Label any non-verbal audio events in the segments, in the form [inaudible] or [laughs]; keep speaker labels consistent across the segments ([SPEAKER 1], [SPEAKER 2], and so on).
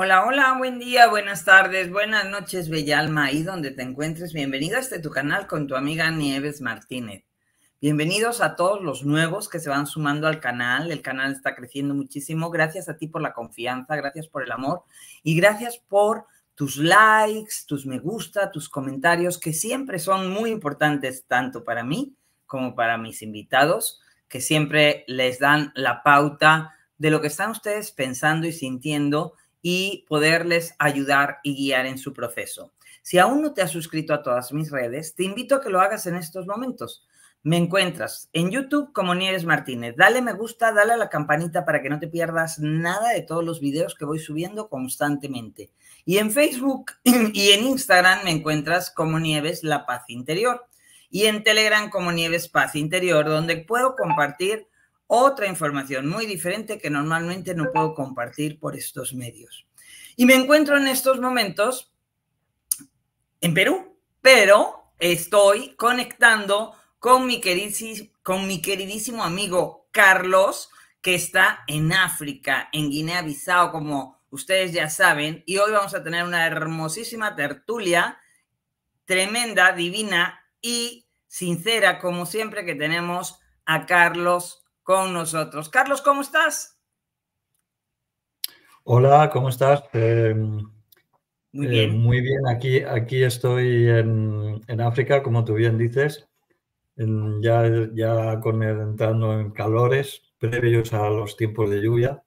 [SPEAKER 1] Hola, hola, buen día, buenas tardes, buenas noches, bella alma, ahí donde te encuentres. Bienvenido a este tu canal con tu amiga Nieves Martínez. Bienvenidos a todos los nuevos que se van sumando al canal. El canal está creciendo muchísimo. Gracias a ti por la confianza, gracias por el amor y gracias por tus likes, tus me gusta, tus comentarios, que siempre son muy importantes tanto para mí como para mis invitados, que siempre les dan la pauta de lo que están ustedes pensando y sintiendo y poderles ayudar y guiar en su proceso. Si aún no te has suscrito a todas mis redes, te invito a que lo hagas en estos momentos. Me encuentras en YouTube como Nieves Martínez. Dale me gusta, dale a la campanita para que no te pierdas nada de todos los videos que voy subiendo constantemente. Y en Facebook [clears throat] y en Instagram me encuentras como Nieves La Paz Interior. Y en Telegram como Nieves Paz Interior, donde puedo compartir otra información muy diferente que normalmente no puedo compartir por estos medios. Y me encuentro en estos momentos en Perú, pero estoy conectando con mi queridísimo, con mi queridísimo amigo Carlos, que está en África, en Guinea-Bissau, como ustedes ya saben, y hoy vamos a tener una hermosísima tertulia, tremenda, divina y sincera, como siempre que tenemos a Carlos con nosotros. Carlos, ¿cómo estás?
[SPEAKER 2] Hola, ¿cómo estás? Eh, muy eh, bien. muy bien, aquí, aquí estoy en, África, como tú bien dices, ya, ya con entrando en calores previos a los tiempos de lluvia.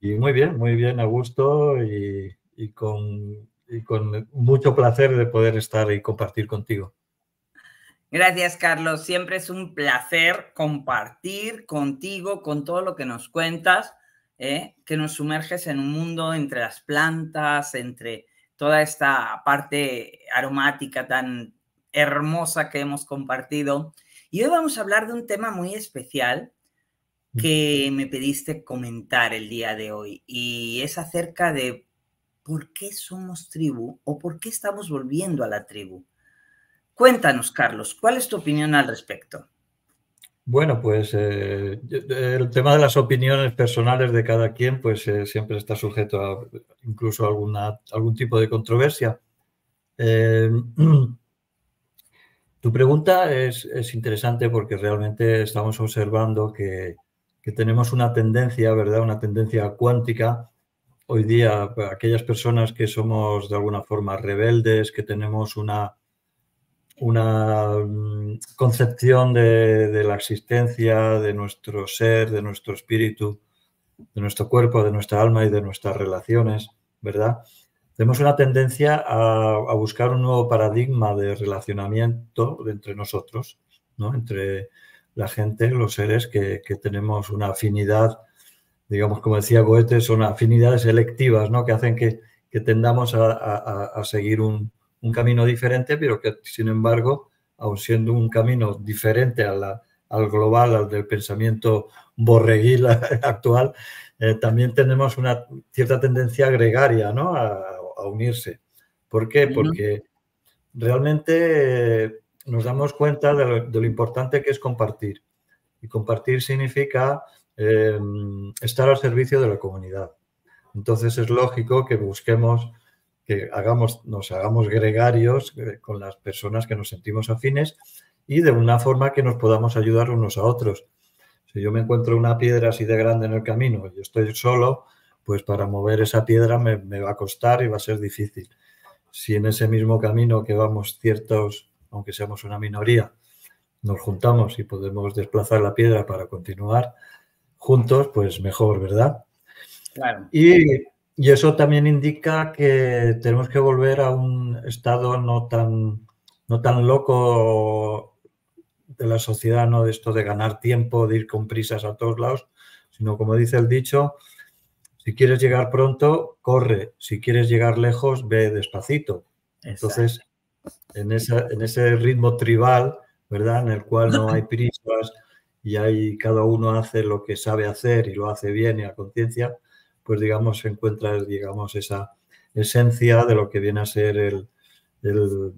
[SPEAKER 2] Y muy bien, muy bien, a gusto y, con, y con mucho placer de poder estar y compartir contigo.
[SPEAKER 1] Gracias, Carlos. Siempre es un placer compartir contigo, con todo lo que nos cuentas, ¿eh? que nos sumerges en un mundo entre las plantas, entre toda esta parte aromática tan hermosa que hemos compartido. Y hoy vamos a hablar de un tema muy especial que me pediste comentar el día de hoy y es acerca de por qué somos tribu o por qué estamos volviendo a la tribu. Cuéntanos, Carlos, ¿cuál es tu opinión al respecto?
[SPEAKER 2] Bueno, pues eh, eh, el tema de las opiniones personales de cada quien, pues eh, siempre está sujeto a incluso alguna, algún tipo de controversia. [clears throat] tu pregunta es, interesante porque realmente estamos observando que, que, tenemos una tendencia, ¿verdad? Una tendencia cuántica. Hoy día, aquellas personas que somos de alguna forma rebeldes, que tenemos una una mm, concepción de, la existencia, de nuestro ser, de nuestro espíritu, de nuestro cuerpo, de nuestra alma y de nuestras relaciones, ¿verdad? Tenemos una tendencia a, buscar un nuevo paradigma de relacionamiento entre nosotros, ¿no? Entre la gente, los seres que, tenemos una afinidad, digamos, como decía Goethe, son afinidades selectivas, ¿no? Que hacen que, que tendamos a seguir un, un camino diferente, pero que sin embargo, aun siendo un camino diferente al global, al del pensamiento borreguil [laughs] actual, eh, también tenemos una cierta tendencia gregaria ¿no? a, unirse. ¿Por qué? Porque realmente eh, nos damos cuenta de lo, importante que es compartir. Y compartir significa eh, estar al servicio de la comunidad. Entonces es lógico que busquemos que hagamos, nos hagamos gregarios eh, con las personas que nos sentimos afines y de una forma que nos podamos ayudar unos a otros. Si yo me encuentro una piedra así de grande en el camino y estoy solo, pues para mover esa piedra me, va a costar y va a ser difícil. Si en ese mismo camino que vamos ciertos, aunque seamos una minoría, nos juntamos y podemos desplazar la piedra para continuar juntos, pues mejor, ¿verdad? Claro. Y y eso también indica que tenemos que volver a un estado no tan, no tan loco de la sociedad, no de esto de ganar tiempo, de ir con prisas a todos lados, sino como dice el dicho, si quieres llegar pronto, corre, si quieres llegar lejos, ve despacito. Entonces, en, en ese ritmo tribal, ¿verdad? En el cual no hay prisas y hay, cada uno hace lo que sabe hacer y lo hace bien y a conciencia, pues digamos, encuentras, digamos, esa esencia de lo que viene a ser el,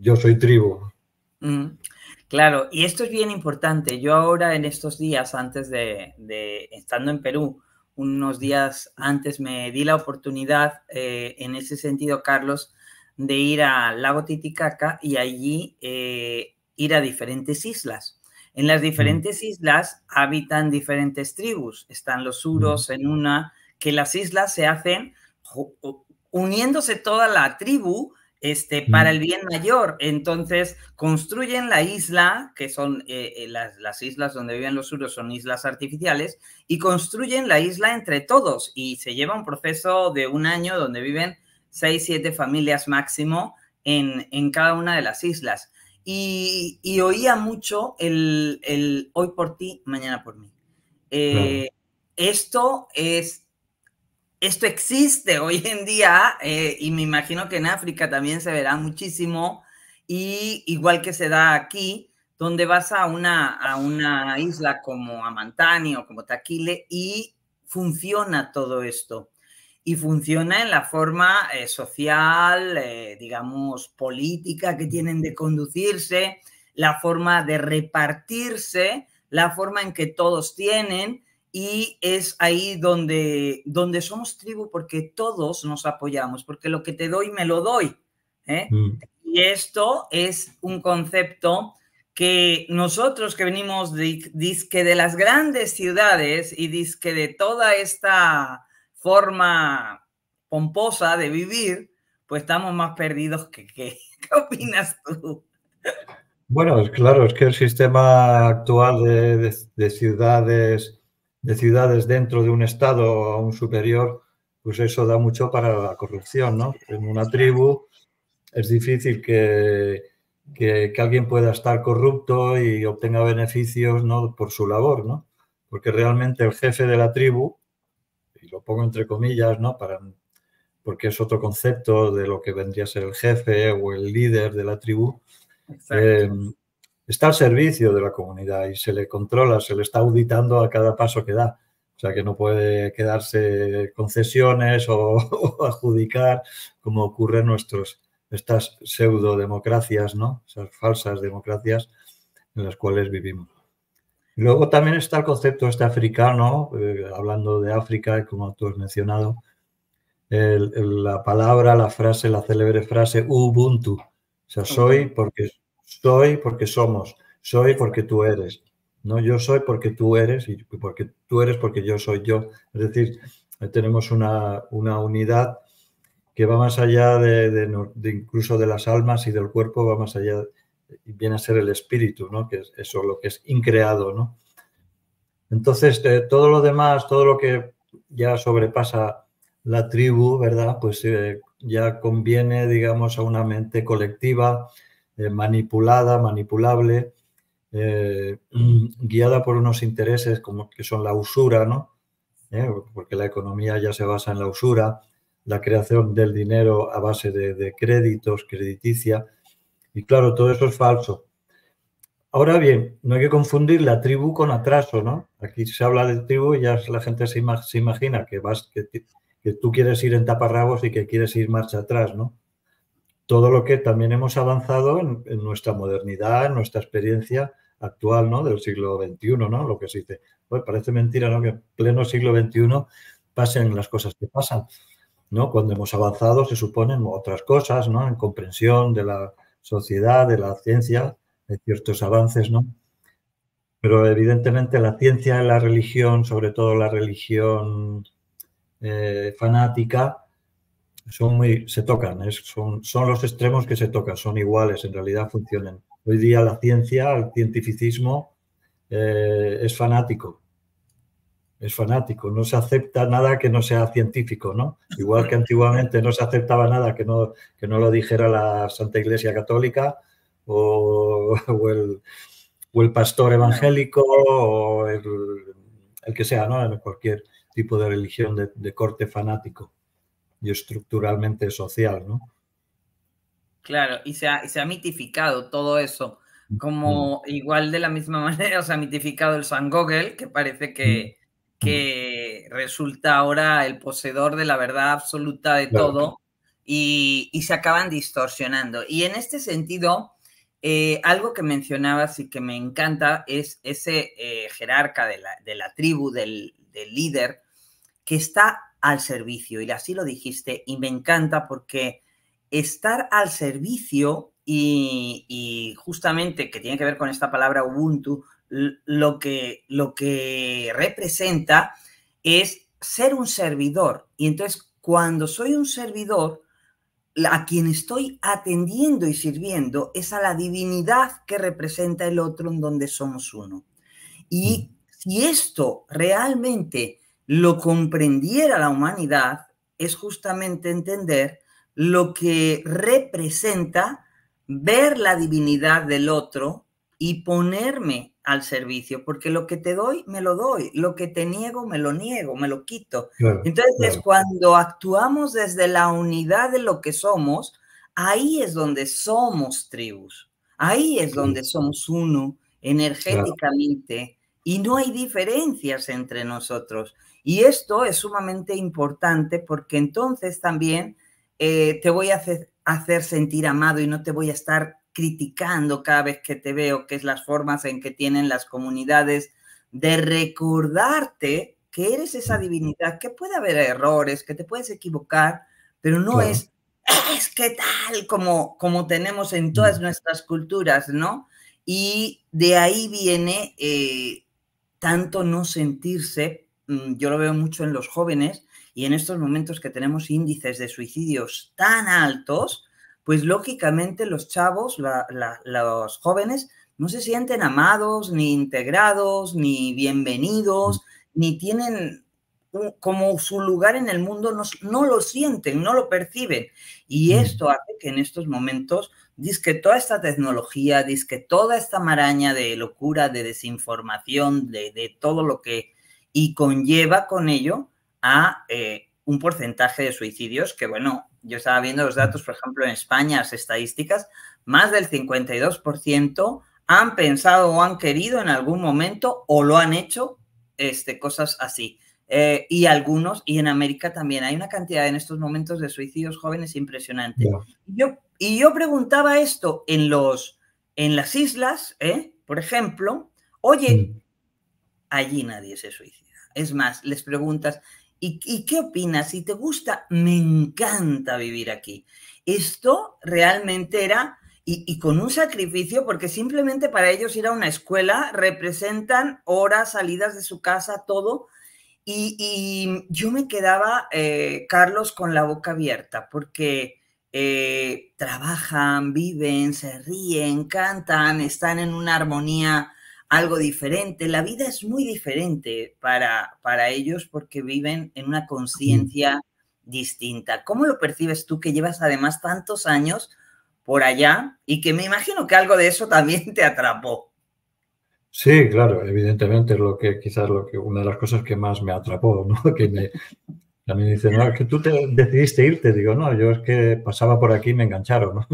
[SPEAKER 2] yo soy tribu. Mm, claro, y
[SPEAKER 1] esto es bien importante. Yo ahora en estos días, antes de, de estando en Perú, unos días antes me di la oportunidad, eh, en ese sentido, Carlos, de ir al lago Titicaca y allí eh, ir a diferentes islas. En las mm. diferentes islas habitan diferentes tribus. Están los suros mm. en una, que las islas se hacen uniéndose toda la tribu este, para el bien mayor. Entonces, construyen la isla, que son eh, eh, las, islas donde viven los suros, son islas artificiales, y construyen la isla entre todos. Y se lleva un proceso de un año donde viven seis, siete familias máximo en, cada una de las islas. Y, oía mucho el, hoy por ti, mañana por mí. Eh, esto es esto existe hoy en día eh, y me imagino que en África también se verá muchísimo y igual que se da aquí, donde vas a una, a una isla como Amantani o como Taquile y funciona todo esto. Y funciona en la forma eh, social, eh, digamos, política que tienen de conducirse, la forma de repartirse, la forma en que todos tienen y es ahí donde, donde somos tribu porque todos nos apoyamos, porque lo que te doy me lo doy. ¿eh? Mm. Y esto es un concepto que nosotros que venimos de, de las grandes ciudades y que de toda esta forma pomposa de vivir, pues estamos más perdidos que qué. [laughs] ¿Qué opinas tú?
[SPEAKER 2] Bueno, claro, es que el sistema actual de ciudades de ciudades dentro de un estado un superior, pues eso da mucho para la corrupción, ¿no? En una tribu es difícil que, que, alguien pueda estar corrupto y obtenga beneficios ¿no? por su labor, ¿no? Porque realmente el jefe de la tribu, y lo pongo entre comillas, ¿no? Para, porque es otro concepto de lo que vendría a ser el jefe o el líder de la tribu, em, está al servicio de la comunidad y se le controla, se le está auditando a cada paso que da. O sea que no puede quedarse concesiones o, [laughs] adjudicar como ocurre en nuestros, estas pseudo-democracias, ¿no? Esas falsas democracias en las cuales vivimos. luego también está el concepto este africano, eh, hablando de África, como tú has mencionado, la palabra, la frase, la célebre frase Ubuntu. O sea, soy porque soy porque somos, soy porque tú eres. No yo soy porque tú eres y porque tú eres porque yo soy yo. Es decir, eh, tenemos una, unidad que va más allá de, incluso de las almas y del cuerpo, va más allá, viene a ser el espíritu, ¿no? Que es eso, lo que es increado, ¿no? Entonces, eh, todo lo demás, todo lo que ya sobrepasa la tribu, ¿verdad? Pues eh, ya conviene, digamos, a una mente colectiva, eh, manipulada, manipulable, eh, [clears throat] guiada por unos intereses como que son la usura, ¿no? Eh, porque la economía ya se basa en la usura, la creación del dinero a base de, créditos, crediticia, y claro, todo eso es falso. Ahora bien, no hay que confundir la tribu con atraso, ¿no? Aquí se habla de tribu y ya la gente se, imagina que vas, que tú quieres ir en taparrabos y que quieres ir marcha atrás, ¿no? todo lo que también hemos avanzado en, nuestra modernidad, en nuestra experiencia actual, ¿no? Del siglo XXI, ¿no? Lo que se dice. Pues parece mentira, ¿no? Que en pleno siglo XXI pasen las cosas que pasan, ¿no? Cuando hemos avanzado se suponen otras cosas, ¿no? En comprensión de la sociedad, de la ciencia, de ciertos avances, ¿no? Pero evidentemente la ciencia, y la religión, sobre todo la religión eh, fanática, son muy, se tocan, ¿eh? son, son los extremos que se tocan, son iguales, en realidad funcionan. Hoy día la ciencia, el cientificismo eh, es fanático, es fanático, no se acepta nada que no sea científico, ¿no? Igual que antiguamente no se aceptaba nada que no, que no lo dijera la Santa Iglesia Católica o, [laughs] o, el, o el, pastor evangélico o el, que sea, ¿no? Cualquier tipo de religión de corte fanático y estructuralmente social, ¿no?
[SPEAKER 1] Claro, y se ha, se ha mitificado todo eso, como igual de la misma [laughs] manera se ha mitificado el San Gogel, que parece que, resulta ahora el poseedor de la verdad absoluta de todo y, se acaban distorsionando. Y en este sentido, eh, algo que mencionabas y que me encanta es ese eh, jerarca de la, tribu, del, del, líder, que está al servicio. Y así lo dijiste y me encanta porque estar al servicio y, justamente que tiene que ver con esta palabra Ubuntu, lo que, lo que representa es ser un servidor. Y entonces cuando soy un servidor, a quien estoy atendiendo y sirviendo es a la divinidad que representa el otro en donde somos uno. Y mm. si esto realmente lo comprendiera la humanidad es justamente entender lo que representa ver la divinidad del otro y ponerme al servicio, porque lo que te doy, me lo doy, lo que te niego, me lo niego, me lo quito. Entonces, cuando actuamos desde la unidad de lo que somos, ahí es donde somos tribus, ahí es donde somos uno energéticamente y no hay diferencias entre nosotros. Y esto es sumamente importante porque entonces también eh, te voy a hacer, sentir amado y no te voy a estar criticando cada vez que te veo, que es las formas en que tienen las comunidades de recordarte que eres esa divinidad, que puede haber errores, que te puedes equivocar, pero no es, es que tal como, como tenemos en todas nuestras culturas, ¿no? Y de ahí viene eh, tanto no sentirse Mm, yo lo veo mucho en los jóvenes y en estos momentos que tenemos índices de suicidios tan altos, pues lógicamente los chavos, los jóvenes, no se sienten amados, ni integrados, ni bienvenidos, mm. ni tienen como su lugar en el mundo, no, lo sienten, no lo perciben. Y mm. esto hace que en estos momentos, que toda esta tecnología, que toda esta maraña de locura, de desinformación, de todo lo que y conlleva con ello a eh, un porcentaje de suicidios que, bueno, yo estaba viendo los datos, por ejemplo, en España, las estadísticas, más del 52% han pensado o han querido en algún momento o lo han hecho, este, cosas así. Eh, y algunos, y en América también, hay una cantidad en estos momentos de suicidios jóvenes impresionante. Yo, y yo preguntaba esto en, los, en las islas, ¿eh? por ejemplo, oye, mm. allí nadie se suicida. Es más, les preguntas, ¿y, qué opinas? Si te gusta, me encanta vivir aquí. Esto realmente era, y, con un sacrificio, porque simplemente para ellos ir a una escuela representan horas, salidas de su casa, todo. Y, yo me quedaba, eh, Carlos, con la boca abierta, porque eh, trabajan, viven, se ríen, cantan, están en una armonía algo diferente. La vida es muy diferente para, para ellos porque viven en una conciencia distinta. ¿Cómo lo percibes tú que llevas además tantos años por allá y que me imagino que algo de eso también [laughs] te atrapó?
[SPEAKER 2] Sí, claro, evidentemente es lo que quizás lo que una de las cosas que más me atrapó, ¿no? [laughs] Que me, dicen, no, es que tú te decidiste irte, digo, no, yo es que pasaba por aquí y me engancharon, ¿no?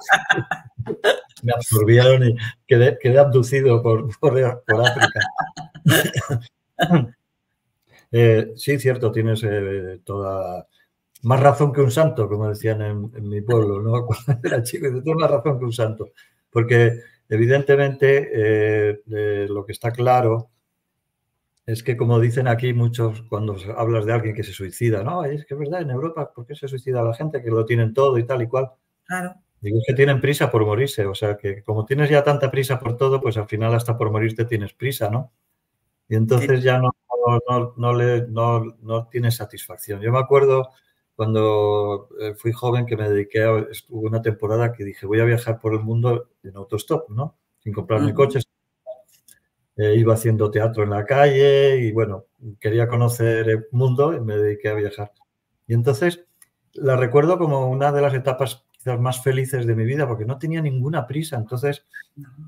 [SPEAKER 2] [laughs] me absorbieron y quedé, quedé abducido por, África. [laughs] Eh, sí, cierto, tienes eh, toda... Más razón que un santo, como decían en, mi pueblo, ¿no? [laughs] Cuando era chico, tienes más razón que un santo. Porque evidentemente eh, lo que está claro es que como dicen aquí muchos cuando hablas de alguien que se suicida, no, es que es verdad, en Europa, ¿por qué se suicida la gente que lo tienen todo y tal y cual? Claro. Digo que tienen prisa por morirse, o sea que como tienes ya tanta prisa por todo, pues al final hasta por morirte tienes prisa, ¿no? Y entonces ya no, no, le, no, no tienes satisfacción. Yo me acuerdo cuando eh, fui joven que me dediqué a hubo una temporada que dije voy a viajar por el mundo en autostop, ¿no? Sin comprarme coches. coche. Eh, iba haciendo teatro en la calle y bueno, quería conocer el mundo y me dediqué a viajar. Y entonces la recuerdo como una de las etapas quizás más felices de mi vida porque no tenía ninguna prisa. Entonces,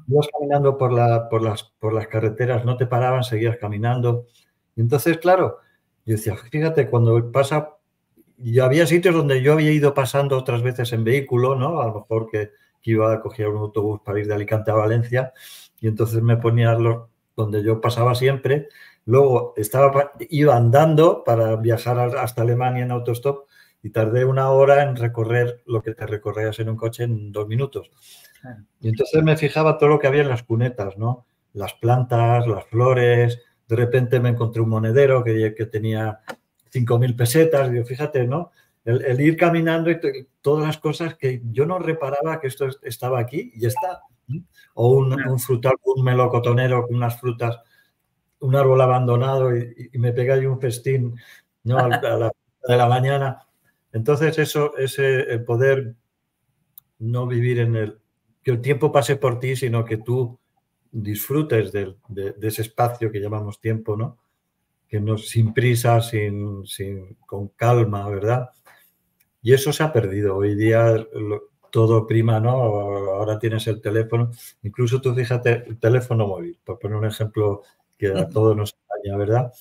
[SPEAKER 2] ibas caminando por, la, por, las, por las carreteras, no te paraban, seguías caminando. Y entonces, claro, yo decía, fíjate, cuando pasa, y había sitios donde yo había ido pasando otras veces en vehículo, ¿no? A lo mejor que, iba a coger un autobús para ir de Alicante a Valencia, y entonces me ponía los, donde yo pasaba siempre. Luego estaba, iba andando para viajar hasta Alemania en autostop y tardé una hora en recorrer lo que te recorrías en un coche en dos minutos. Y entonces me fijaba todo lo que había en las cunetas, ¿no? Las plantas, las flores. De repente me encontré un monedero que, que tenía 5.000 pesetas. yo, fíjate, ¿no? El, ir caminando y todas las cosas que yo no reparaba que esto estaba aquí y está. O un, frutal, un melocotonero con unas frutas, un árbol abandonado y, me pega ahí un festín ¿no? a, a de la mañana. Entonces, eso, ese el poder no vivir en el que el tiempo pase por ti, sino que tú disfrutes de, ese espacio que llamamos tiempo, ¿no? Que no, sin prisa, sin, con calma, ¿verdad? Y eso se ha perdido. Hoy día todo prima, ¿no? Ahora tienes el teléfono, incluso tú fíjate, el teléfono móvil, por poner un ejemplo que a [laughs] todos nos daña, ¿verdad?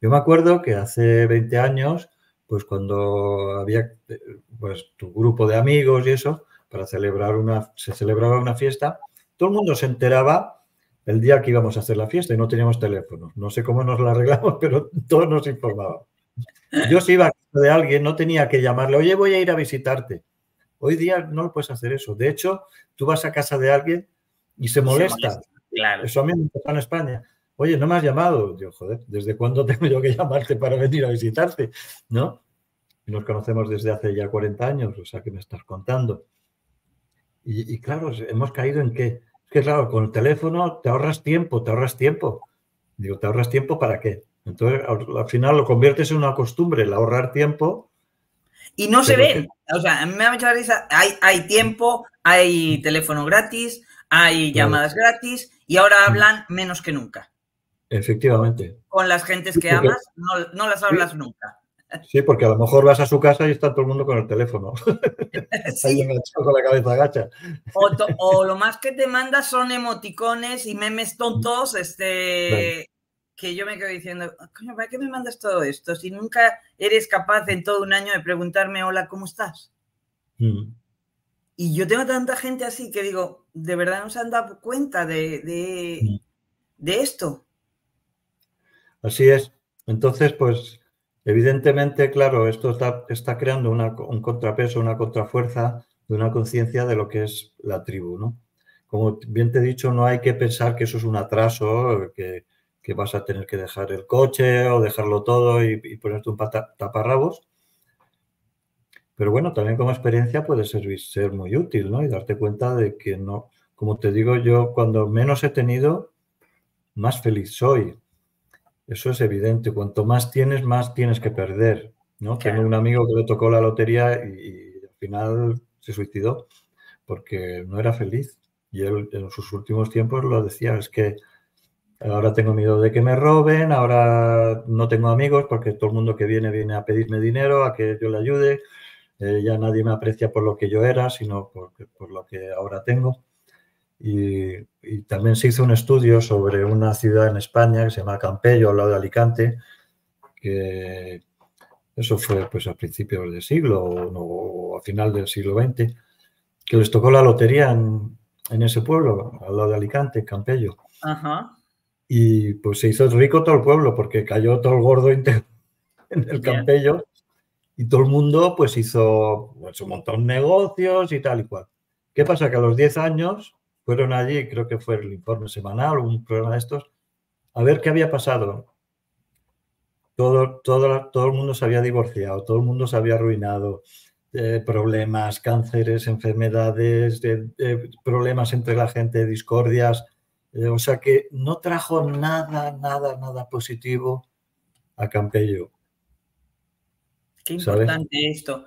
[SPEAKER 2] Yo me acuerdo que hace 20 años pues cuando había pues, tu grupo de amigos y eso, para celebrar una, se celebraba una fiesta, todo el mundo se enteraba el día que íbamos a hacer la fiesta y no teníamos teléfono. No sé cómo nos la arreglamos, [laughs] pero todos nos informaban. Yo si iba a casa de alguien, no tenía que llamarle, oye, voy a ir a visitarte. Hoy día no lo puedes hacer eso. De hecho, tú vas a casa de alguien y se molesta. Eso a mí me pasó en España. Oye, no me has llamado. Yo, joder, ¿desde cuándo tengo yo que llamarte para venir a visitarte? ¿No? nos conocemos desde hace ya 40 años, o sea, ¿qué me estás contando? Y, claro, hemos caído en que, es que claro, con el teléfono te ahorras tiempo, te ahorras tiempo. Digo, ¿te ahorras tiempo para qué? Entonces, al, final lo conviertes en una costumbre, el ahorrar tiempo. Y no se ven.
[SPEAKER 1] O sea, me ha hecho la risa. Hay, tiempo, hay teléfono gratis, hay llamadas gratis y ahora hablan menos que nunca.
[SPEAKER 2] Efectivamente.
[SPEAKER 1] Con las gentes que amas, no, las hablas nunca.
[SPEAKER 2] Sí, porque a lo mejor vas a su casa y está todo el mundo con el teléfono. [laughs] con la cabeza gacha.
[SPEAKER 1] O, lo más que te manda son emoticones y memes tontos, este. Que yo me quedo diciendo, coño, ¿para qué me mandas todo esto? Si nunca eres capaz en todo un año de preguntarme, hola, ¿cómo estás? Mm. Y yo tengo tanta gente así que digo, de verdad no se han dado cuenta de,
[SPEAKER 2] de mm. esto. Así es. Entonces, pues evidentemente, claro, esto está, creando un contrapeso, una contrafuerza de una conciencia de lo que es la tribu, ¿no? Como bien te he dicho, no hay que pensar que eso es un atraso, que, vas a tener que dejar el coche o dejarlo todo y, y ponerte un taparrabos. Pero bueno, también como experiencia puede servir, ser muy útil, ¿no? Y darte cuenta de que no, como te digo yo, cuando menos he tenido, más feliz soy. Eso es evidente. Cuanto más tienes, más tienes que perder. ¿no? Tengo un amigo que le tocó la lotería y, al final se suicidó porque no era feliz. Y él en sus últimos tiempos lo decía, es que ahora tengo miedo de que me roben, ahora no tengo amigos porque todo el mundo que viene viene a pedirme dinero, a que yo le ayude. Eh, ya nadie me aprecia por lo que yo era, sino por lo que ahora tengo. Y, también se hizo un estudio sobre una ciudad en España que se llama Campello, al lado de Alicante, que eso fue pues a principios del siglo o, a final del siglo XX, que les tocó la lotería en, en ese pueblo, al lado de Alicante, Campello. Y pues se hizo rico todo el pueblo porque cayó todo el gordo en el Campello y todo el mundo pues hizo pues, un montón de negocios y tal y cual. ¿Qué pasa? Que a los 10 años fueron allí, creo que fue el informe semanal, un programa de estos, a ver qué había pasado. Todo, todo, todo el mundo se había divorciado, todo el mundo se había arruinado, eh, problemas, cánceres, enfermedades, problemas entre la gente, discordias. Eh, o sea que no trajo nada, nada, nada positivo a Campello. Qué importante esto.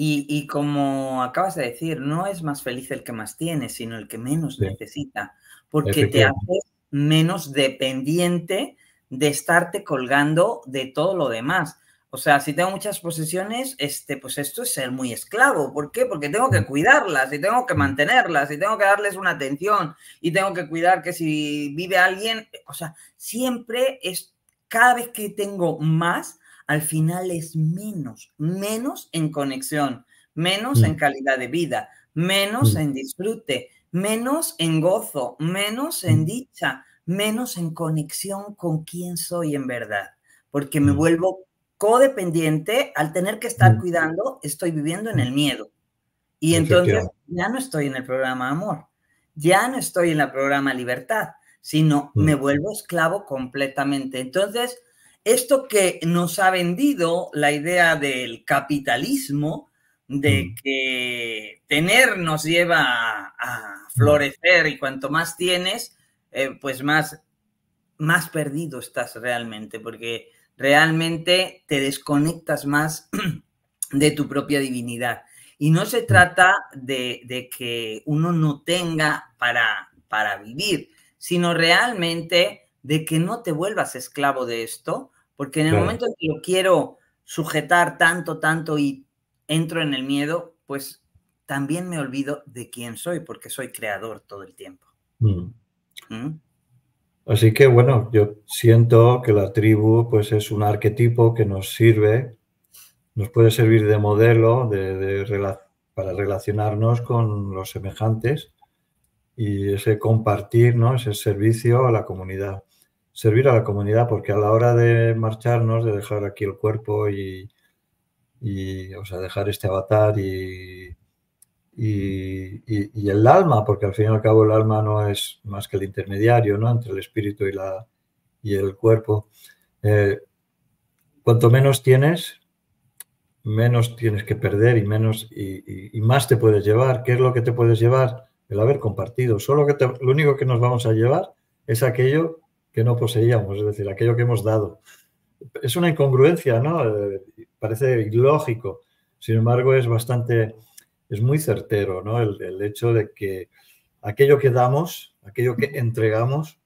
[SPEAKER 2] Y, como
[SPEAKER 1] acabas de decir, no es más feliz el que más tiene, sino el que menos necesita, porque te haces menos dependiente de estarte colgando de todo lo demás. O sea, si tengo muchas posesiones, este, pues esto es ser muy esclavo. ¿Por qué? Porque tengo que mm. cuidarlas y tengo que mm. mantenerlas y tengo que darles una atención y tengo que cuidar que si vive alguien, o sea, siempre es, cada vez que tengo más, al final es menos, menos en conexión, menos en mm. calidad de vida, menos mm. en disfrute, menos en gozo, menos en mm. dicha, menos en conexión con quién soy en verdad, porque me vuelvo codependiente al tener que estar cuidando, estoy viviendo en el miedo. Y entonces ya no estoy en el programa amor, ya no estoy en el programa libertad, sino me vuelvo esclavo completamente. Entonces, esto que nos ha vendido la idea del capitalismo, de mm. que tener nos lleva a florecer y cuanto más tienes, eh, pues más, más perdido estás realmente, porque realmente te desconectas más [clears throat] de tu propia divinidad. Y no se mm. trata de, que uno no tenga para, para vivir, sino realmente de que no te vuelvas esclavo de esto, porque en el momento en que lo quiero sujetar tanto, tanto y entro en el miedo, pues también me olvido de quién soy, porque soy creador todo el tiempo. Mm. ¿Mm?
[SPEAKER 2] Así que bueno, yo siento que la tribu pues es un arquetipo que nos sirve, nos puede servir de modelo para relacionarnos con los semejantes y ese compartir, ¿no? ese servicio a la comunidad servir a la comunidad, porque a la hora de marcharnos, de dejar aquí el cuerpo y, y o sea, dejar este avatar y, y, el alma, porque al fin y al cabo el alma no es más que el intermediario, ¿no? Entre el espíritu y, la, y el cuerpo. Eh, cuanto menos tienes, menos tienes que perder y menos y, más te puedes llevar. ¿Qué es lo que te puedes llevar? El haber compartido. Solo que lo único que nos vamos a llevar es aquello que no poseíamos, es decir, aquello que hemos dado. Es una incongruencia, ¿no? Eh, parece ilógico, sin embargo es bastante, es muy certero, ¿no? El, hecho de que aquello que damos, aquello que entregamos,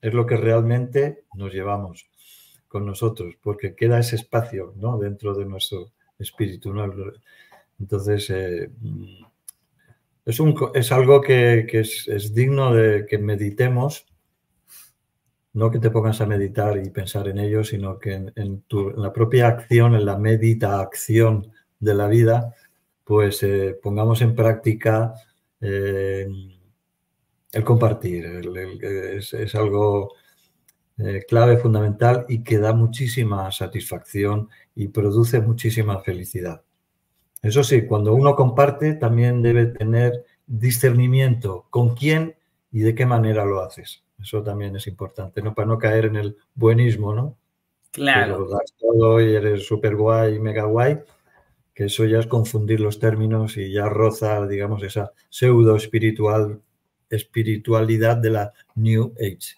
[SPEAKER 2] es lo que realmente nos llevamos con nosotros, porque queda ese espacio ¿no? dentro de nuestro espíritu. Entonces, eh, es, un, es algo que, es, digno de que meditemos no que te pongas a meditar y pensar en ello, sino que en, la propia acción, en la medita-acción de la vida, pues eh, pongamos en práctica eh, el compartir. es, algo eh, clave, fundamental y que da muchísima satisfacción y produce muchísima felicidad. Eso sí, cuando uno comparte también debe tener discernimiento con quién y de qué manera lo haces. Eso también es importante, ¿no? Para no caer en el buenismo, ¿no? Claro. y eres super guay, mega guay, que eso ya es confundir los términos y ya roza, digamos, esa pseudo espiritual, espiritualidad de la New Age.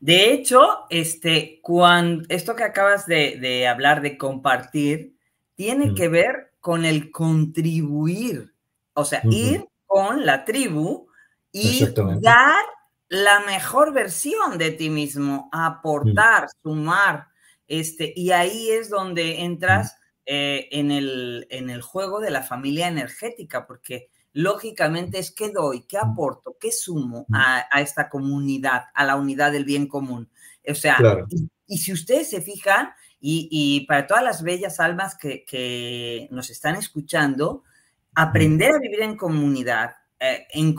[SPEAKER 1] De hecho, este, cuando, esto que acabas de, hablar, de compartir, tiene mm. que ver con el contribuir, o sea, ir con la tribu y dar la mejor versión de ti mismo, aportar, sumar, este, y ahí es donde entras eh, en, el, juego de la familia energética, porque lógicamente es qué doy, qué aporto, qué sumo a, esta comunidad, a la unidad del bien común. O sea, y, si ustedes se fijan, y, para todas las bellas almas que, nos están escuchando, aprender a vivir en comunidad, eh, en,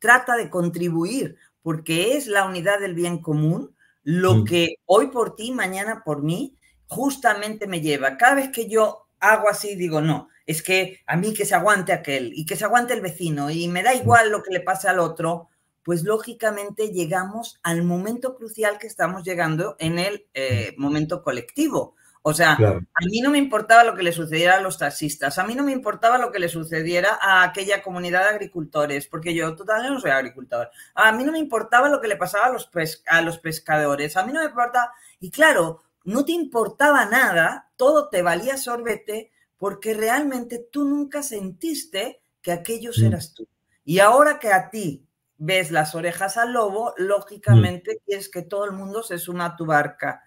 [SPEAKER 1] trata de contribuir porque es la unidad del bien común lo mm. que hoy por ti, mañana por mí, justamente me lleva. Cada vez que yo hago así, digo, no, es que a mí que se aguante aquel y que se aguante el vecino y me da mm. igual lo que le pase al otro, pues lógicamente llegamos al momento crucial que estamos llegando en el eh, mm. momento colectivo. O sea, a mí no me importaba lo que le sucediera a los taxistas, a mí no me importaba lo que le sucediera a aquella comunidad de agricultores, porque yo totalmente no soy agricultor. A mí no me importaba lo que le pasaba a los, a los pescadores, a mí no me importaba. Y claro, no te importaba nada, todo te valía sorbete, porque realmente tú nunca sentiste que aquellos mm. eras tú. Y ahora que a ti ves las orejas al lobo, mm. lógicamente es quieres que todo el mundo se suma a tu barca.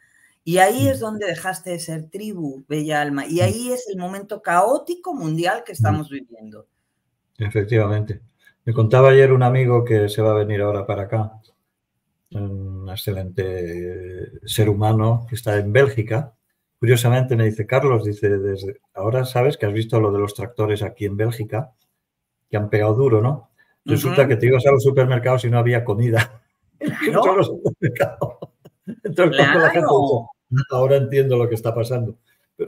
[SPEAKER 1] Y ahí es donde dejaste de ser tribu, bella alma. Y ahí es el momento caótico mundial que mm. estamos viviendo.
[SPEAKER 2] Efectivamente. Me contaba ayer un amigo que se va a venir ahora para acá, un excelente eh, ser humano que está en Bélgica. Curiosamente me dice, Carlos, dice, desde ahora sabes que has visto lo de los tractores aquí en Bélgica, que han pegado duro, ¿no? Resulta que te ibas a los supermercados y no había comida. [laughs] Entonces, [laughs] Ahora entiendo lo que está pasando.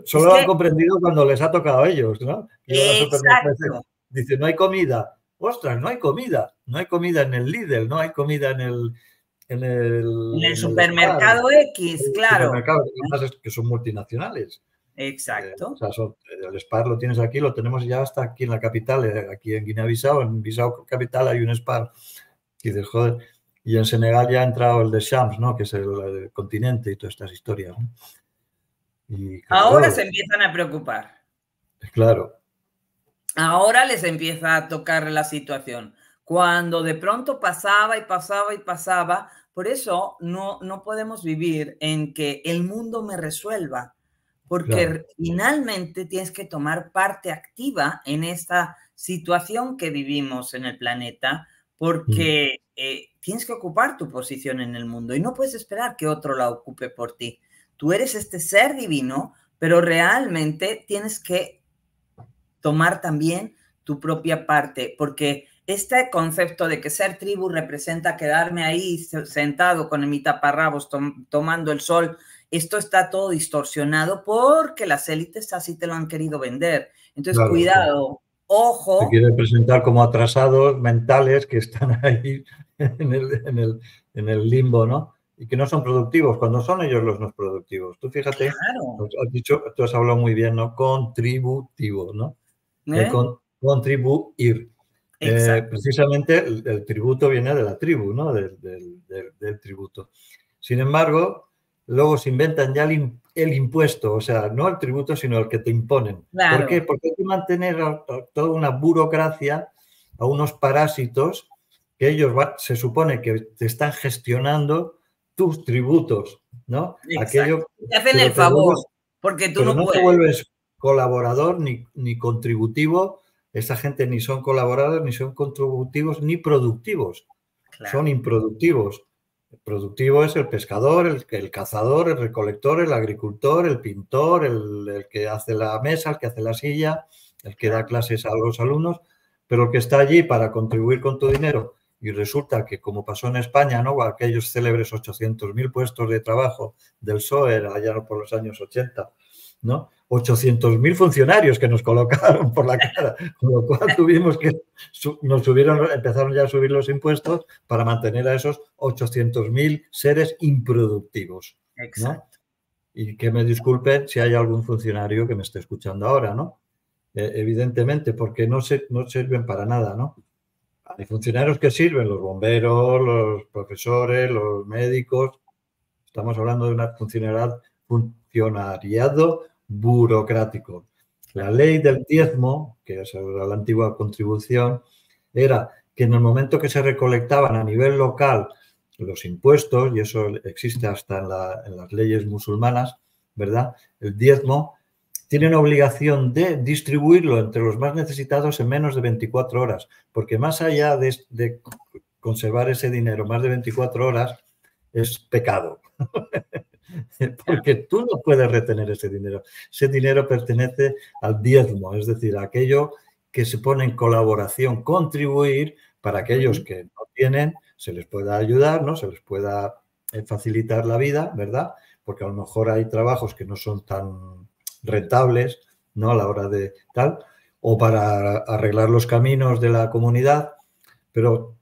[SPEAKER 2] Solo lo han comprendido cuando les ha tocado a ellos, ¿no? Exacto. Dice, no hay comida. Ostras, no hay comida. No hay comida en el Lidl, no hay comida en el... En el, en el supermercado
[SPEAKER 1] el X, claro.
[SPEAKER 2] que son multinacionales. Exacto. Eh, o sea, eh, el SPAR lo tienes aquí, lo tenemos ya hasta aquí en la capital, eh, aquí en Guinea-Bissau, en Bissau capital hay un SPAR. Y dices, joder, y en Senegal ya ha entrado el de Shams, ¿no? que es el, continente y todas estas historias. Y, Ahora se
[SPEAKER 1] empiezan a preocupar. Claro. Ahora les empieza a tocar la situación. Cuando de pronto pasaba y pasaba y pasaba, por eso no, no podemos vivir en que el mundo me resuelva, porque finalmente tienes que tomar parte activa en esta situación que vivimos en el planeta, porque... Mm. Eh, tienes que ocupar tu posición en el mundo y no puedes esperar que otro la ocupe por ti. Tú eres este ser divino, pero realmente tienes que tomar también tu propia parte, porque este concepto de que ser tribu representa quedarme ahí sentado con mi taparrabos tomando el sol, esto está todo distorsionado porque las élites así te lo han querido vender. Entonces, cuidado, Ojo. Se
[SPEAKER 2] quiere presentar como atrasados mentales que están [laughs] ahí en el, limbo, ¿no? Y que no son productivos, cuando son ellos los no productivos. Tú fíjate, dicho, tú has hablado muy bien, ¿no? Contributivo, ¿no? ¿Eh? Eh, contribuir. Eh, precisamente el, tributo viene de la tribu, ¿no? Del, tributo. Sin embargo, luego se inventan ya el el impuesto, o sea, no el tributo, sino el que te imponen. ¿Por qué? Porque hay que mantener toda una burocracia, a unos parásitos que ellos se supone que te están gestionando tus tributos, ¿no? te hacen el favor,
[SPEAKER 1] porque tú no, no te vuelves
[SPEAKER 2] colaborador ni, ni contributivo. Esa gente ni son colaboradores, ni son contributivos, ni productivos. Son improductivos productivo es el pescador, el, el cazador, el recolector, el agricultor, el pintor, el, que hace la mesa, el que hace la silla, el que da clases a los alumnos, pero el que está allí para contribuir con tu dinero y resulta que como pasó en España, ¿no? aquellos célebres 800.000 puestos de trabajo del SOER allá por los años 80, ¿no? 800.000 funcionarios que nos colocaron por la cara, con lo cual tuvimos que, nos subieron, empezaron ya a subir los impuestos para mantener a esos 800.000 seres improductivos. Y que me disculpen si hay algún funcionario que me esté escuchando ahora, ¿no? Eh, evidentemente, porque no, se, no sirven para nada, ¿no? Hay funcionarios que sirven, los bomberos, los profesores, los médicos. Estamos hablando de una funcionalidad funcionariado burocrático. La ley del diezmo, que es la antigua contribución, era que en el momento que se recolectaban a nivel local los impuestos, y eso existe hasta en, las leyes musulmanas, ¿verdad? El diezmo, una obligación de distribuirlo entre los más necesitados en menos de 24 horas, porque más allá de, de conservar ese dinero más de 24 horas, es pecado. [laughs] [laughs] porque tú no puedes retener ese dinero. Ese dinero pertenece al diezmo, es decir, a aquello que se pone en colaboración, contribuir para aquellos que no tienen, se les pueda ayudar, ¿no? Se les pueda eh, facilitar la vida, ¿verdad? Porque a lo mejor hay trabajos que no son tan rentables, ¿no? A la hora de tal, o para arreglar los caminos de la comunidad, pero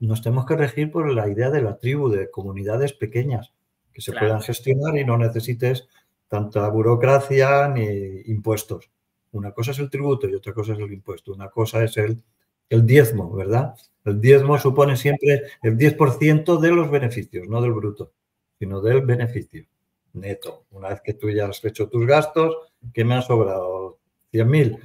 [SPEAKER 2] nos tenemos que regir por la idea de la tribu, de comunidades pequeñas que se puedan gestionar y no necesites tanta burocracia ni impuestos. Una cosa es el tributo y otra cosa es el impuesto. Una cosa es el, diezmo, ¿verdad? El diezmo supone siempre el 10% de los beneficios, no del bruto, sino del beneficio neto. Una vez que tú ya has hecho tus gastos, que me han sobrado? 100.000.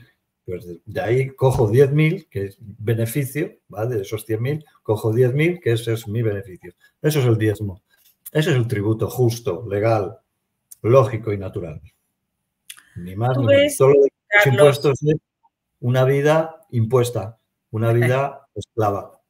[SPEAKER 2] Pues de ahí cojo 10.000, que es beneficio, ¿vale? De esos 100.000, cojo 10.000, que ese es mi beneficio. Eso es el diezmo. Ese es el tributo justo, legal, lógico y natural. Ni más ni menos. Solo impuestos es una vida impuesta, una vida esclava.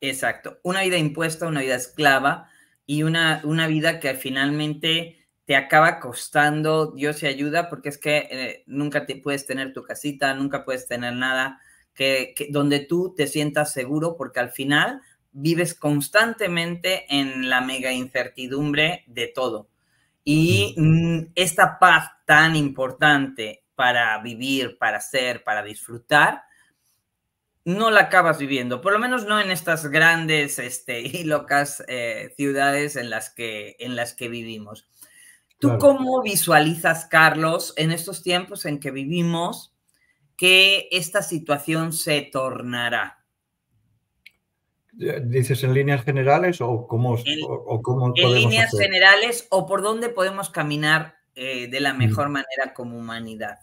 [SPEAKER 1] Exacto. Una vida impuesta, una vida esclava y una, una vida que finalmente te acaba costando, Dios y ayuda, porque es que eh, nunca te puedes tener tu casita, nunca puedes tener nada que, que, donde tú te sientas seguro, porque al final vives constantemente en la mega incertidumbre de todo. Y mm, esta paz tan importante para vivir, para ser, para disfrutar, no la acabas viviendo, por lo menos no en estas grandes este, [laughs] y locas eh, ciudades en las que, en las que vivimos. ¿Tú cómo visualizas, Carlos, en estos tiempos en que vivimos, que esta situación se tornará?
[SPEAKER 2] ¿Dices en líneas generales o cómo, en, o, en líneas
[SPEAKER 1] generales o por dónde podemos caminar eh, de la mm. mejor manera como humanidad?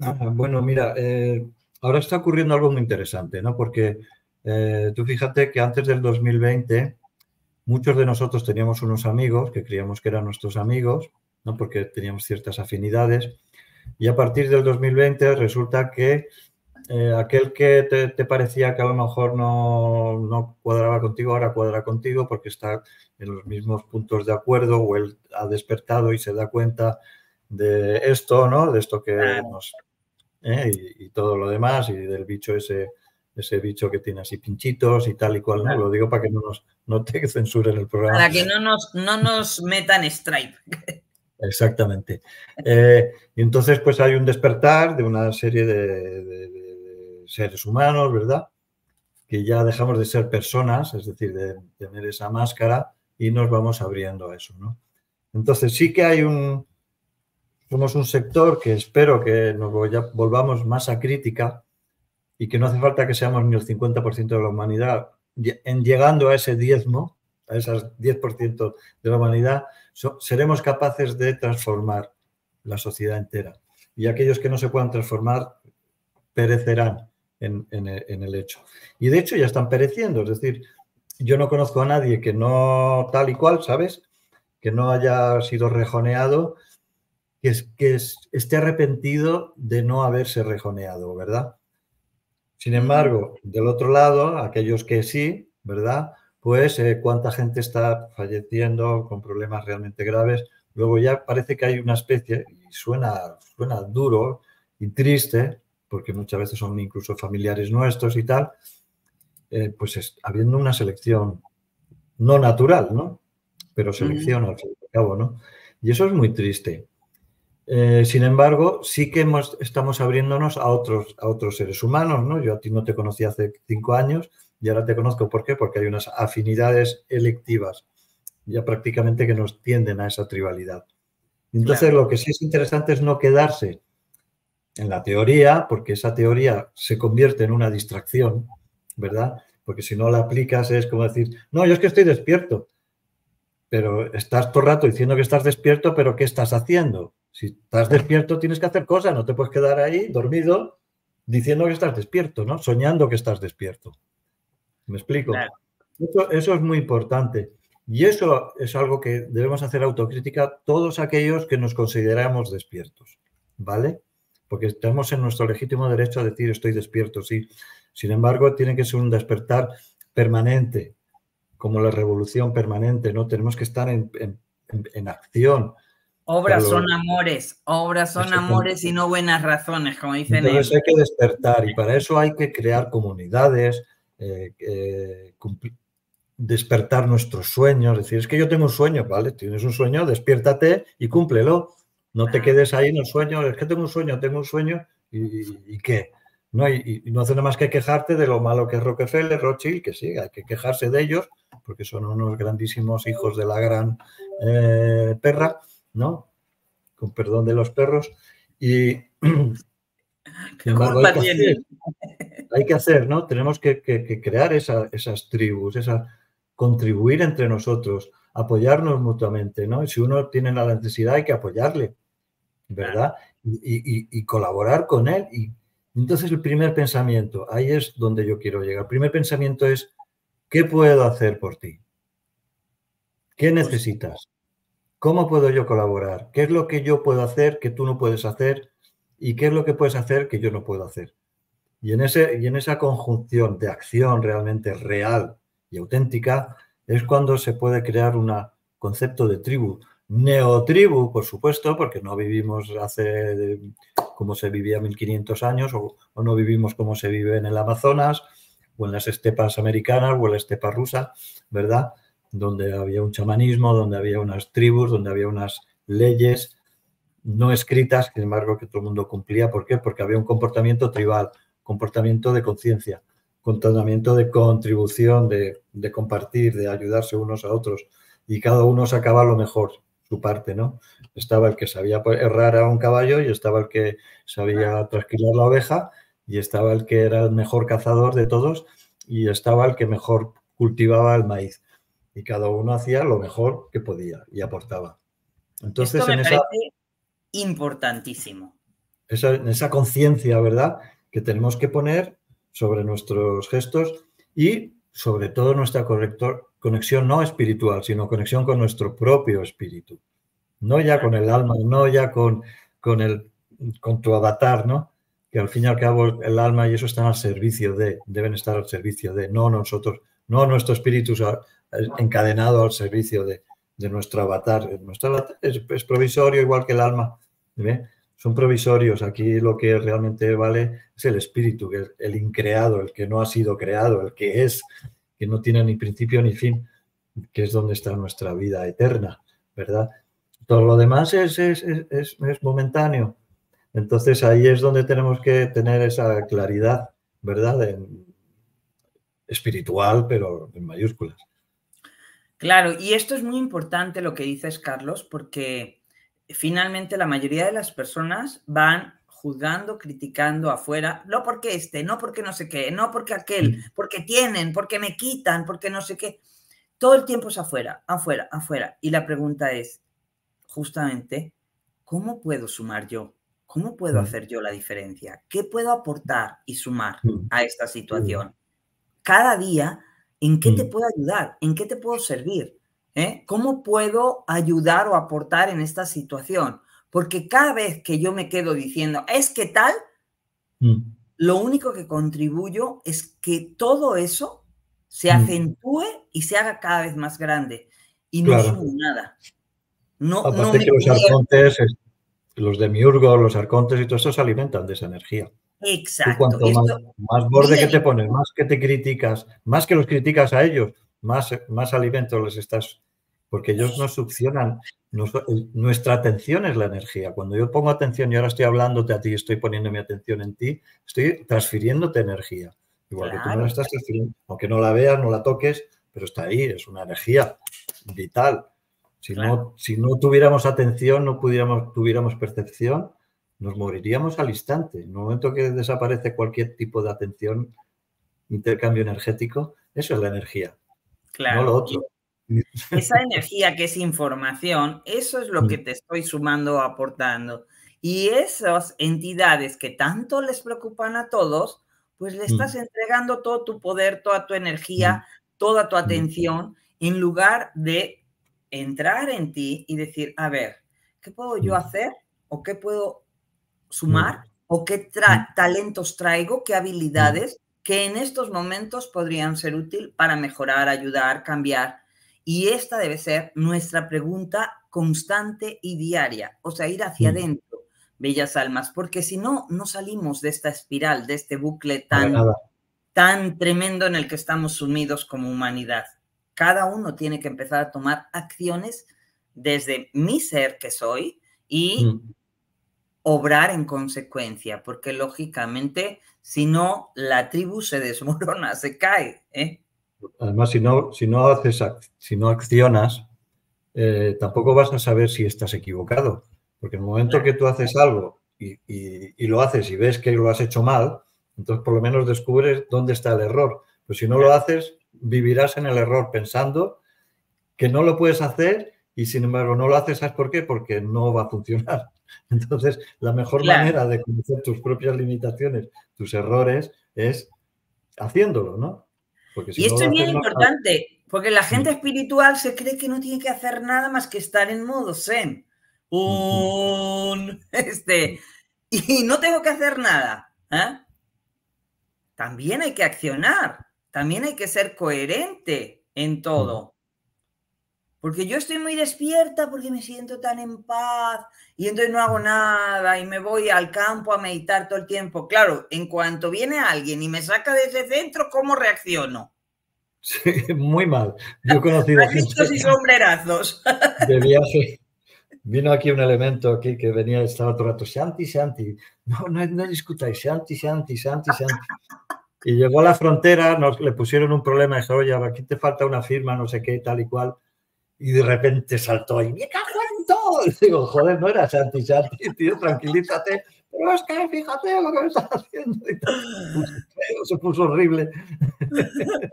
[SPEAKER 2] Ah, ah, bueno, mira, eh, ahora está ocurriendo algo muy interesante, ¿no? Porque eh, tú fíjate que antes del 2020 muchos de nosotros teníamos unos amigos que creíamos que eran nuestros amigos, ¿no? Porque teníamos ciertas afinidades. Y a partir del 2020 resulta que eh, aquel que te, parecía que a lo mejor no, cuadraba contigo, ahora cuadra contigo porque está en los mismos puntos de acuerdo o él ha despertado y se da cuenta de esto, ¿no? De esto que nos... ¿eh? y, todo lo demás y del bicho ese, ese bicho que tiene así pinchitos y tal y cual, ¿no? Lo digo para que no nos no te [laughs] censuren el programa. Para que no
[SPEAKER 1] nos, no nos metan Stripe.
[SPEAKER 2] Exactamente. Eh, y entonces pues hay un despertar de una serie de seres humanos, ¿verdad? Que ya dejamos de ser personas, es decir, de tener esa máscara y nos vamos abriendo a eso, ¿no? Entonces sí que hay un, somos un sector que espero que nos volvamos a crítica y que no hace falta que seamos ni el 50% de la humanidad. En llegando a ese diezmo, a esas 10% de la humanidad, seremos capaces de transformar la sociedad entera. Y aquellos que no se puedan transformar perecerán. E, en, el hecho. Y de hecho ya están pereciendo, es decir, yo no conozco a nadie que no tal y cual, ¿sabes? Que no haya sido rejoneado, que, es, que es, esté arrepentido de no haberse rejoneado, ¿verdad? Sin embargo, del otro lado, aquellos que sí, ¿verdad? Pues eh, cuánta gente está falleciendo con problemas realmente graves. Luego ya parece que hay una especie, y suena, suena duro y triste, porque muchas veces son incluso familiares nuestros y tal, eh, pues es, habiendo una selección no natural, ¿no? Pero selección al fin y al cabo, ¿no? Y eso es muy triste. Eh, sin embargo, sí que estamos abriéndonos a otros, a otros seres humanos, ¿no? Yo a ti no te conocí hace cinco años y ahora te conozco. ¿Por qué? Porque hay unas afinidades electivas ya prácticamente que nos tienden a esa tribalidad. Entonces, lo que sí es interesante es no quedarse en la teoría, porque esa teoría se convierte en una distracción, ¿verdad? Porque si no la aplicas es como decir, no, yo es que estoy despierto, pero estás todo el rato diciendo que estás despierto, pero ¿qué estás haciendo? Si estás despierto tienes que hacer cosas, no te puedes quedar ahí dormido diciendo que estás despierto, ¿no? Soñando que estás despierto. ¿Me explico? Eso, eso, es muy importante. Y eso es algo que debemos hacer autocrítica todos aquellos que nos consideramos despiertos, ¿vale? porque estamos en nuestro legítimo derecho a decir estoy despierto, sí. Sin embargo, tiene que ser un despertar permanente, como la revolución permanente, ¿no? Tenemos que estar en, acción.
[SPEAKER 1] Obras son amores, obras son amores y no buenas razones, como dicen Entonces hay
[SPEAKER 2] que despertar y para eso hay que crear comunidades, eh, eh, despertar nuestros sueños, decir, es que yo tengo un sueño, ¿vale? Tienes un sueño, despiértate y cúmplelo. No te quedes ahí en el sueño, es que tengo un sueño, tengo un sueño, ¿y, qué? ¿No? Y, no hace nada más que quejarte de lo malo que es Rockefeller, Rothschild, que sí, hay que quejarse de ellos, porque son unos grandísimos hijos de la gran eh, perra, ¿no? Con perdón de los perros. Y. [clears throat] hay, que Hacer, ¿no? Tenemos que, crear esas tribus, esa, contribuir entre nosotros, apoyarnos mutuamente, ¿no? si uno tiene la necesidad, hay que apoyarle ¿verdad? Y, colaborar con él. Y entonces el primer pensamiento, ahí es donde yo quiero llegar. El primer pensamiento es, ¿qué puedo hacer por ti? ¿Qué necesitas? ¿Cómo puedo yo colaborar? ¿Qué es lo que yo puedo hacer que tú no puedes hacer? ¿Y qué es lo que puedes hacer que yo no puedo hacer? Y en, y en esa conjunción de acción realmente real y auténtica es cuando se puede crear un concepto de tribu, neotribu, por supuesto, porque no vivimos hace como se vivía 1500 años o, no vivimos como se vive en el Amazonas o en las estepas americanas o en la estepa rusa, ¿verdad? Donde había un chamanismo, donde había unas tribus, donde había unas leyes no escritas, sin embargo, que todo el mundo cumplía. ¿Por qué? Porque había un comportamiento tribal, comportamiento de conciencia, comportamiento de contribución, de, de compartir, de ayudarse unos a otros. Y cada uno sacaba lo mejor, su parte, ¿no? Estaba el que sabía errar a un caballo y estaba el que sabía trasquilar la oveja y estaba el que era el mejor cazador de todos y estaba el que mejor cultivaba el maíz. Y cada uno hacía lo mejor que podía y aportaba. Entonces, en esa,
[SPEAKER 1] importantísimo.
[SPEAKER 2] Esa, en esa conciencia, ¿verdad?, que tenemos que poner sobre nuestros gestos y sobre todo nuestra corrector, conexión no espiritual, sino conexión con nuestro propio espíritu. No ya con el alma, no ya con, con, el, con tu avatar, ¿no? Que al fin y al cabo el alma y eso están al servicio de, deben estar al servicio de, no nosotros, no nuestro espíritu encadenado al servicio de, de nuestro avatar. Nuestro es, provisorio igual que el alma. Son provisorios. Aquí lo que realmente vale es el espíritu, es el increado, el que no ha sido creado, el que es que no tiene ni principio ni fin, que es donde está nuestra vida eterna, ¿verdad? Todo lo demás es, momentáneo. Entonces ahí es donde tenemos que tener esa claridad, ¿verdad? En, espiritual, pero en mayúsculas.
[SPEAKER 1] Claro, y esto es muy importante lo que dices, Carlos, porque finalmente la mayoría de las personas van juzgando, criticando afuera, no porque este, no porque no sé qué, no porque aquel, porque tienen, porque me quitan, porque no sé qué. Todo el tiempo es afuera, afuera, afuera. Y la pregunta es, justamente, ¿cómo puedo sumar yo? ¿Cómo puedo hacer yo la diferencia? ¿Qué puedo aportar y sumar a esta situación? Cada día, ¿en qué te puedo ayudar? ¿En qué te puedo servir? ¿Eh? ¿Cómo puedo ayudar o aportar en esta situación? Porque cada vez que yo me quedo diciendo, es que tal, mm. lo único que contribuyo es que todo eso se mm. acentúe y se haga cada vez más grande. Y no es nada.
[SPEAKER 2] No, Aparte no que los arcontes, los demiurgos, los arcontes y todo eso se alimentan de esa energía.
[SPEAKER 1] Exacto. cuanto más, borde que
[SPEAKER 2] te pones, más que te criticas, más que los criticas a ellos, más, más alimentos les estás. Porque ellos no succionan nuestra atención es la energía. Cuando yo pongo atención y ahora estoy hablándote a ti, estoy poniendo mi atención en ti, estoy transfiriéndote energía. Igual que tú no estás aunque no la veas, no la toques, pero está ahí, es una energía vital. Si, no, si no tuviéramos atención, no pudiéramos, tuviéramos percepción, nos moriríamos al instante. En el momento que desaparece cualquier tipo de atención, intercambio energético, eso es la energía. Claro. No lo otro esa
[SPEAKER 1] energía que es información, eso es lo que te estoy sumando o aportando. Y esas entidades que tanto les preocupan a todos, pues le mm. estás entregando todo tu poder, toda tu energía, mm. toda tu mm. atención, en lugar de entrar en ti y decir, a ver, ¿qué puedo yo hacer? ¿O qué puedo sumar? ¿O qué talentos traigo? ¿Qué habilidades que en estos momentos podrían ser útil para mejorar, ayudar, cambiar? Y esta debe ser nuestra pregunta constante y diaria, o sea, ir hacia mm. adentro, bellas almas, porque si no, no salimos de esta espiral, de este bucle tan, tan tremendo en el que estamos sumidos como humanidad. Cada uno tiene que empezar a tomar acciones desde mi ser que soy y mm. obrar en consecuencia, porque lógicamente, si no, la tribu se desmorona, se cae. ¿eh?
[SPEAKER 2] Además, si no, si no haces, si no accionas, eh, tampoco vas a saber si estás equivocado. Porque en el momento que tú haces algo y, lo haces y ves que lo has hecho mal, entonces por lo menos descubres dónde está el error. Pero si no lo haces, vivirás en el error pensando que no lo puedes hacer y sin embargo no lo haces, ¿sabes por qué? Porque no va a funcionar. [laughs] Entonces, la mejor manera de conocer tus propias limitaciones, tus errores, es haciéndolo, ¿no? y esto es bien importante,
[SPEAKER 1] porque la gente espiritual se cree que no tiene que hacer nada más que estar en modo zen. [laughs] este, y no tengo que hacer nada. ¿eh? También hay que accionar, también hay que ser coherente en mm. todo. Porque yo estoy muy despierta porque me siento tan en paz y entonces no hago nada y me voy al campo a meditar todo el tiempo. Claro, en cuanto viene alguien y me saca de ese centro, ¿cómo reacciono?
[SPEAKER 2] Sí, [laughs] muy mal. Yo he conocido... y [laughs] vino aquí un elemento aquí que venía, estaba todo el rato, Santi, Santi, no, no, no discutáis, Santi, Santi, Santi, Santi. Y llegó a la frontera, nos le pusieron un problema, dijo, oye, aquí te falta una firma, no sé qué, tal y cual y de repente saltó y ¡me cago en todo! [laughs] Digo, joder, no era Santi, Santi, tío, tranquilízate. Pero es que fíjate lo que me estás haciendo. [laughs] se puso horrible. [laughs]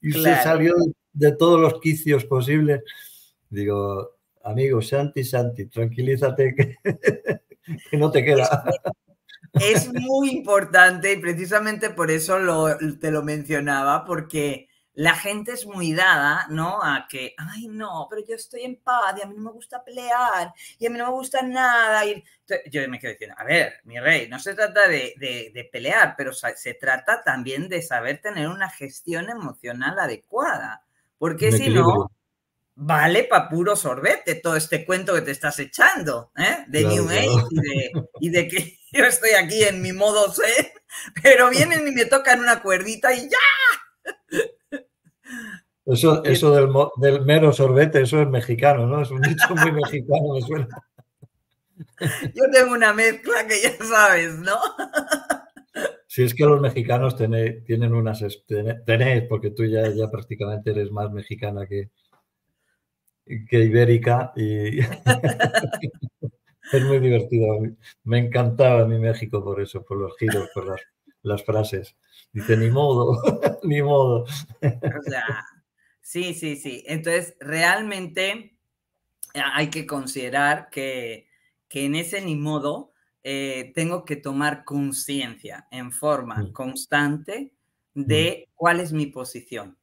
[SPEAKER 2] y se salió de todos los quicios posibles. Digo, amigo, Santi, Santi, tranquilízate que, que no te queda.
[SPEAKER 1] Es muy importante y precisamente por eso lo, te lo mencionaba, porque la gente es muy dada, ¿no? A que, ay, no, pero yo estoy en paz y a mí no me gusta pelear y a mí no me gusta nada. ir. yo me quedo diciendo, a ver, mi rey, no se trata de, pelear, pero se trata también de saber tener una gestión emocional adecuada, porque si no, vale para puro sorbete todo este cuento que te estás echando, ¿eh? De New Age y, de, que [laughs] yo estoy aquí en mi modo C, pero vienen y me tocan una cuerdita y ya.
[SPEAKER 2] Eso, eso del, del, mero sorbete, eso es mexicano, ¿no? Es un dicho muy [laughs] mexicano, suena. Yo tengo una mezcla que ya sabes, ¿no? Si es que los mexicanos tienen unas... Tenéis, porque tú ya, ya prácticamente eres más mexicana que, que ibérica y... [laughs] es muy divertido. Me encantaba mi México por eso, por los giros, por las, las frases. Dice, ni modo, [laughs] ni modo. O sea,
[SPEAKER 1] Sí, sí, sí. Entonces, realmente hay que considerar que, en ese ni modo eh, tengo que tomar conciencia en forma mm. constante mm. de cuál es mi posición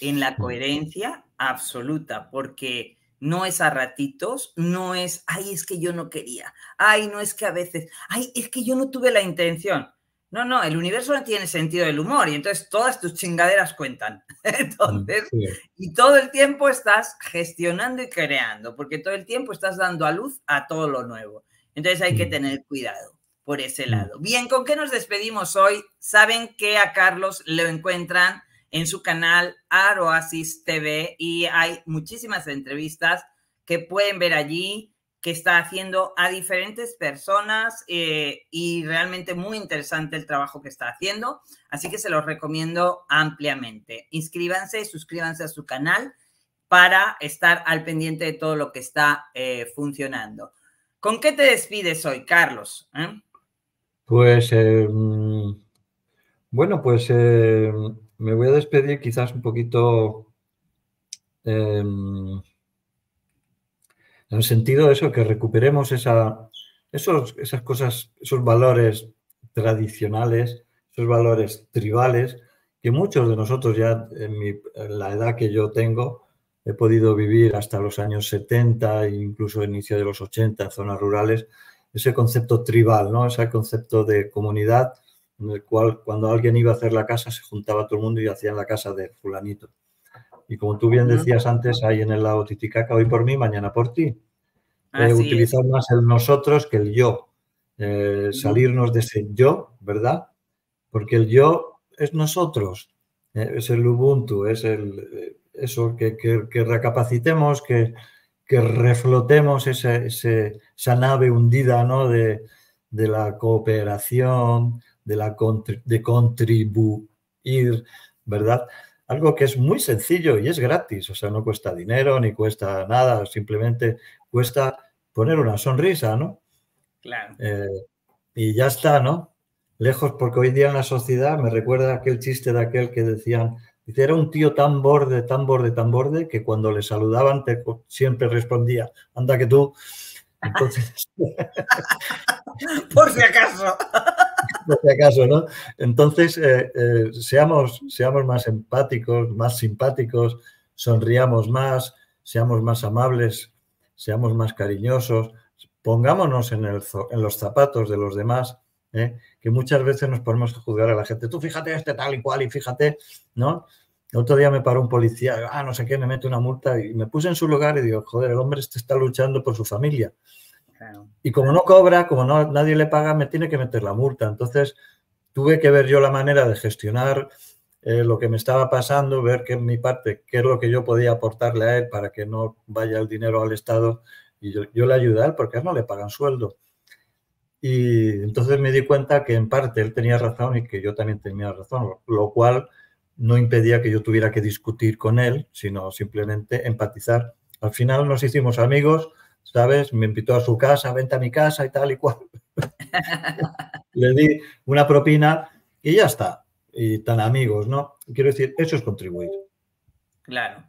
[SPEAKER 1] en la mm. coherencia absoluta, porque no es a ratitos, no es, ay, es que yo no quería, ay, no es que a veces, ay, es que yo no tuve la intención. No, no, el universo no tiene sentido del humor y entonces todas tus chingaderas cuentan. [laughs] Entonces, y todo el tiempo estás gestionando y creando, porque todo el tiempo estás dando a luz a todo lo nuevo. Entonces hay que mm. tener cuidado por ese mm. lado. Bien, ¿con qué nos despedimos hoy? Saben que a Carlos lo encuentran en su canal Aroasis TV y hay muchísimas entrevistas que pueden ver allí que está haciendo a diferentes personas eh, y realmente muy interesante el trabajo que está haciendo. Así que se los recomiendo ampliamente. Inscríbanse, y suscríbanse a su canal para estar al pendiente de todo lo que está eh, funcionando. ¿Con qué te despides hoy, Carlos? ¿Eh?
[SPEAKER 2] Pues, bueno, pues me voy a despedir quizás un poquito en el sentido de eso, que recuperemos esa, esos, esas cosas, esos valores tradicionales, esos valores tribales, que muchos de nosotros ya en, la edad que yo tengo, he podido vivir hasta los años 70, incluso inicio de los 80 en zonas rurales, ese concepto tribal, ¿no? ese concepto de comunidad en el cual cuando alguien iba a hacer la casa se juntaba todo el mundo y hacían la casa de fulanito. Y como tú bien decías antes, ahí en el lado Titicaca, hoy por mí, mañana por ti. Eh, utilizar más el nosotros que el yo. Eh, salirnos de ese yo, ¿verdad? Porque el yo es nosotros, eh, es el Ubuntu, es el, eso, que, recapacitemos, que, que reflotemos esa, nave hundida de, la cooperación, de, la de contribuir, ¿verdad? algo que es muy sencillo y es gratis, o sea, no cuesta dinero ni cuesta nada, simplemente cuesta poner una sonrisa, ¿no? Claro. Eh, y ya está, ¿no? Lejos, porque hoy día en la sociedad me recuerda aquel chiste de aquel que decían, dice, era un tío tan borde, tan borde, tan borde, que cuando le saludaban te, siempre respondía, anda que tú. [laughs] Por si acaso acaso, ¿no? Entonces, eh, eh, seamos, seamos más empáticos, más simpáticos, sonriamos más, seamos más amables, seamos más cariñosos, pongámonos en, el, los zapatos de los demás, ¿eh? que muchas veces nos ponemos a juzgar a la gente. Tú fíjate este tal y cual y fíjate, ¿no? El otro día me paró un policía, ah, no sé qué, me mete una multa y me puse en su lugar y digo, joder, el hombre este está luchando por su familia. Y como no cobra, como no, nadie le paga, me tiene que meter la multa. Entonces tuve que ver yo la manera de gestionar eh, lo que me estaba pasando, ver que en mi parte, qué es lo que yo podía aportarle a él para que no vaya el dinero al Estado y yo, yo le ayudar a porque no le pagan sueldo. Y entonces me di cuenta que en parte él tenía razón y que yo también tenía razón, lo cual no impedía que yo tuviera que discutir con él, sino simplemente empatizar. Al final nos hicimos amigos, ¿sabes? Me invitó a su casa, vente a mi casa y tal y cual. [laughs] Le di una propina y ya está. Y tan amigos, ¿no? Quiero decir, eso es contribuir. Claro.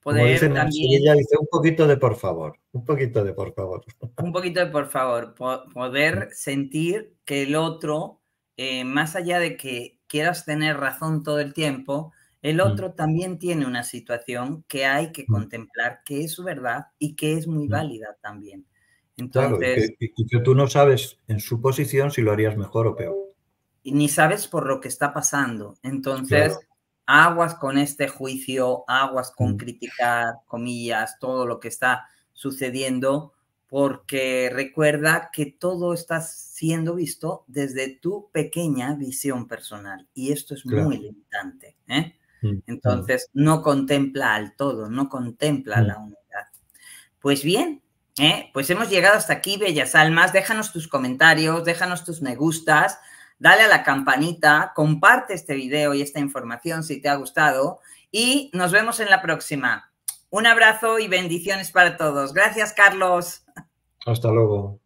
[SPEAKER 2] Poder Como también... dice un poquito de por favor, un poquito de por favor. [laughs]
[SPEAKER 1] Un poquito de por favor, poder sentir que el otro, eh, más allá de que quieras tener razón todo el tiempo, el mm. otro también tiene una situación que hay que mm. contemplar, que es su verdad y que es muy mm. válida también.
[SPEAKER 2] Entonces, tú no sabes en su posición si lo harías mejor o peor.
[SPEAKER 1] Y ni sabes por lo que está pasando. Entonces, aguas con este juicio, aguas con criticar, comillas, todo lo que está sucediendo, porque recuerda que todo está siendo visto desde tu pequeña visión personal y esto es muy limitante. ¿eh? Mm, Entonces, no contempla al todo, no contempla mm. la unidad. Pues bien, ¿eh? pues hemos llegado hasta aquí, Bellas Almas. Déjanos tus comentarios, déjanos tus me gustas, dale a la campanita, comparte este video y esta información si te ha gustado y nos vemos en la próxima. Un abrazo y bendiciones para todos. Gracias, Carlos.
[SPEAKER 2] Hasta luego.